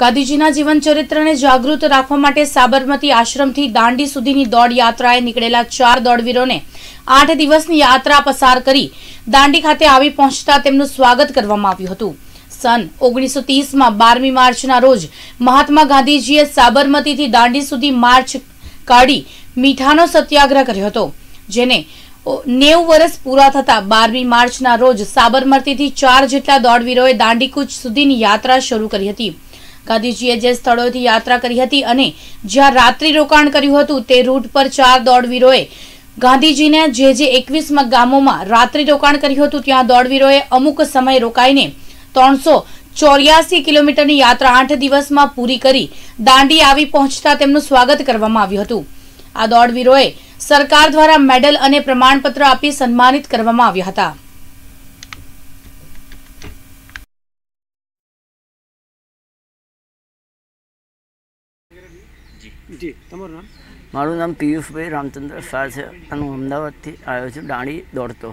ગાંધીજીના જીવન ચરિત્રને જાગૃત રાખવા માટે સાબરમતી આશ્રમથી દાંડી સુધીની દોડ યાત્રાએ નીકળેલા ચાર દોડવીરોને આઠ દિવસની યાત્રા પસાર કરી દાંડી ખાતે આવી પહોંચતા તેમનું સ્વાગત કરવામાં આવ્યું હતું સન ઓગણીસો ત્રીસમાં બારમી માર્ચના રોજ મહાત્મા ગાંધીજીએ સાબરમતીથી દાંડી સુધી માર્ચ કાઢી મીઠાનો સત્યાગ્રહ કર્યો હતો જેને નેવું વર્ષ પૂરા થતાં બારમી માર્ચના રોજ સાબરમતીથી ચાર જેટલા દોડવીરોએ દાંડીકૂચ સુધીની યાત્રા શરૂ કરી હતી ગાંધીજીએ જે સ્થળોથી યાત્રા કરી હતી અને જ્યાં રાત્રિ રોકાણ કર્યું હતું તે રૂટ પર ચાર દોડવીરોએ ગાંધીજીને જે જે એકવીસમાં ગામોમાં રાત્રિ રોકાણ કર્યું હતું ત્યાં દોડવીરોએ અમુક સમય રોકાઈને ત્રણસો ચોર્યાસી કિલોમીટરની યાત્રા આઠ દિવસમાં પૂરી કરી દાંડી આવી પહોંચતા તેમનું સ્વાગત કરવામાં આવ્યું હતું આ દોડવીરોએ સરકાર દ્વારા મેડલ અને પ્રમાણપત્ર આપી સન્માનિત કરવામાં આવ્યા હતા તમારું નામ મારું નામ પિયુષભાઈ રામચંદ્ર શાહ છે અને હું અમદાવાદથી આવ્યો છું દાંડી દોડતો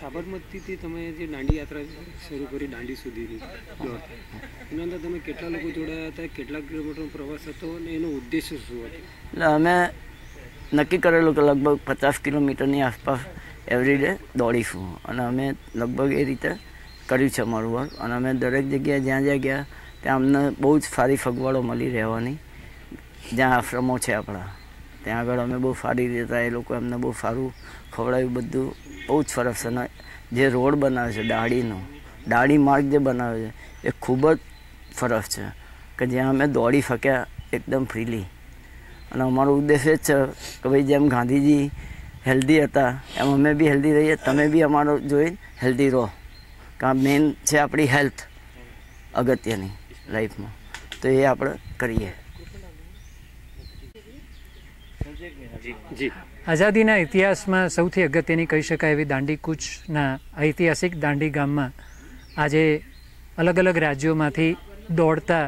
સાબરમતીથી તમે જે દાંડી યાત્રા શરૂ કરી દાંડી સુધીની એના અંદર તમે કેટલા લોકો જોડાયા હતા કેટલા કિલોમીટરનો પ્રવાસ હતો અને એનો ઉદ્દેશ્ય શું હતો એટલે અમે નક્કી કરેલું કે લગભગ પચાસ કિલોમીટરની આસપાસ એવરીડે દોડીશું અને અમે લગભગ એ રીતે કર્યું છે અમારું વર્ક અને અમે દરેક જગ્યાએ જ્યાં જ્યાં ગયા ત્યાં અમને બહુ જ સારી સગવડો મળી રહેવાની જ્યાં આશ્રમો છે આપણા ત્યાં આગળ અમે બહુ સારી રીતે એ લોકો અમને બહુ સારું ખવડાવ્યું બધું બહુ જ સરસ અને જે રોડ બનાવ્યો છે દાડીનો દાડી માર્ગ જે બનાવ્યો છે એ ખૂબ જ સરસ છે કે જ્યાં અમે દોડી શક્યા એકદમ ફ્રીલી અને અમારો ઉદ્દેશ એ જ છે કે ભાઈ જેમ ગાંધીજી હેલ્ધી હતા એમ અમે બી હેલ્ધી રહીએ તમે બી અમારો જોઈ હેલ્ધી રહો કારણ મેઇન છે આપણી હેલ્થ અગત્યની લાઈફમાં તો એ આપણે કરીએ આઝાદીના ઇતિહાસમાં સૌથી અગત્યની કહી શકાય એવી દાંડી કૂચના ઐતિહાસિક દાંડી ગામમાં આજે અલગ અલગ રાજ્યોમાંથી દોડતા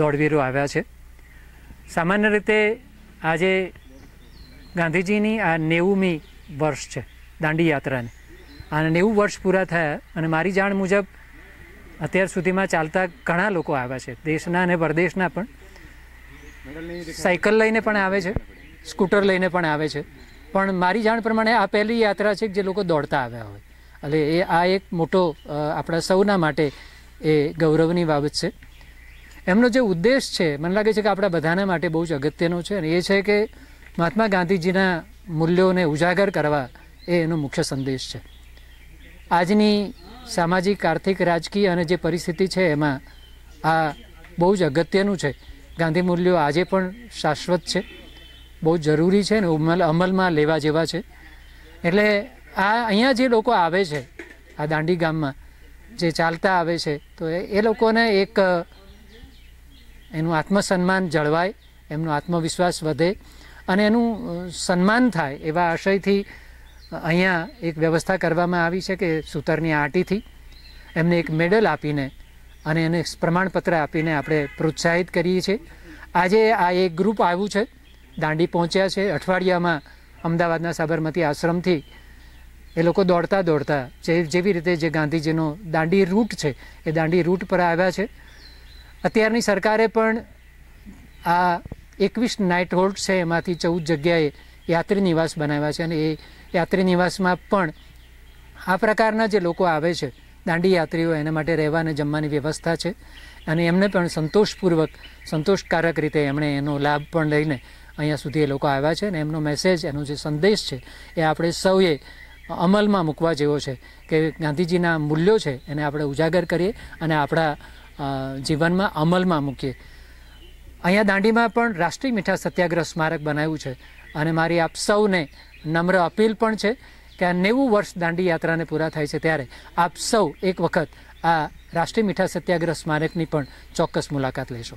દોડવીરો આવ્યા છે સામાન્ય રીતે આજે ગાંધીજીની આ નેવુંમી વર્ષ છે દાંડી યાત્રાને અને નેવું વર્ષ પૂરા થયા અને મારી જાણ મુજબ અત્યાર સુધીમાં ચાલતા ઘણા લોકો આવ્યા છે દેશના અને પરદેશના પણ સાયકલ લઈને પણ આવે છે સ્કૂટર લઈને પણ આવે છે પણ મારી જાણ પ્રમાણે આ પહેલી યાત્રા છે કે જે લોકો દોડતા આવ્યા હોય એટલે એ આ એક મોટો આપણા સૌના માટે એ ગૌરવની બાબત છે એમનો જે ઉદ્દેશ છે મને લાગે છે કે આપણા બધાના માટે બહુ જ અગત્યનો છે અને એ છે કે મહાત્મા ગાંધીજીના મૂલ્યોને ઉજાગર કરવા એ એનો મુખ્ય સંદેશ છે આજની સામાજિક આર્થિક રાજકીય અને જે પરિસ્થિતિ છે એમાં આ બહુ જ અગત્યનું છે ગાંધી મૂલ્યો આજે પણ શાશ્વત છે બહુ જરૂરી છે ને અમલ અમલમાં લેવા જેવા છે એટલે આ અહીંયા જે લોકો આવે છે આ દાંડી ગામમાં જે ચાલતા આવે છે તો એ લોકોને એક એનું આત્મસન્માન જળવાય એમનો આત્મવિશ્વાસ વધે અને એનું સન્માન થાય એવા આશયથી અહીંયા એક વ્યવસ્થા કરવામાં આવી છે કે સૂતરની આંટીથી એમને એક મેડલ આપીને અને એને પ્રમાણપત્ર આપીને આપણે પ્રોત્સાહિત કરીએ છીએ આજે આ એક ગ્રુપ આવ્યું છે દાંડી પહોંચ્યા છે અઠવાડિયામાં અમદાવાદના સાબરમતી આશ્રમથી એ લોકો દોડતા દોડતા જે જેવી રીતે જે ગાંધીજીનો દાંડી રૂટ છે એ દાંડી રૂટ પર આવ્યા છે અત્યારની સરકારે પણ આ એકવીસ નાઇટ હોલ્ડ છે એમાંથી ચૌદ જગ્યાએ યાત્રી નિવાસ બનાવ્યા છે અને એ યાત્રી નિવાસમાં પણ આ પ્રકારના જે લોકો આવે છે દાંડી યાત્રીઓ એના માટે રહેવા અને જમવાની વ્યવસ્થા છે અને એમને પણ સંતોષપૂર્વક સંતોષકારક રીતે એમણે એનો લાભ પણ લઈને અહીંયા સુધી એ લોકો આવ્યા છે ને એમનો મેસેજ એનો જે સંદેશ છે એ આપણે સૌએ અમલમાં મૂકવા જેવો છે કે ગાંધીજીના મૂલ્યો છે એને આપણે ઉજાગર કરીએ અને આપણા જીવનમાં અમલમાં મૂકીએ અહીંયા દાંડીમાં પણ રાષ્ટ્રીય મીઠા સત્યાગ્રહ સ્મારક બનાવ્યું છે અને મારી આપ સૌને નમ્ર અપીલ પણ છે કે આ નેવું વર્ષ દાંડી યાત્રાને પૂરા થાય છે ત્યારે આપ સૌ એક વખત આ રાષ્ટ્રીય મીઠા સત્યાગ્રહ સ્મારકની પણ ચોક્કસ મુલાકાત લેશો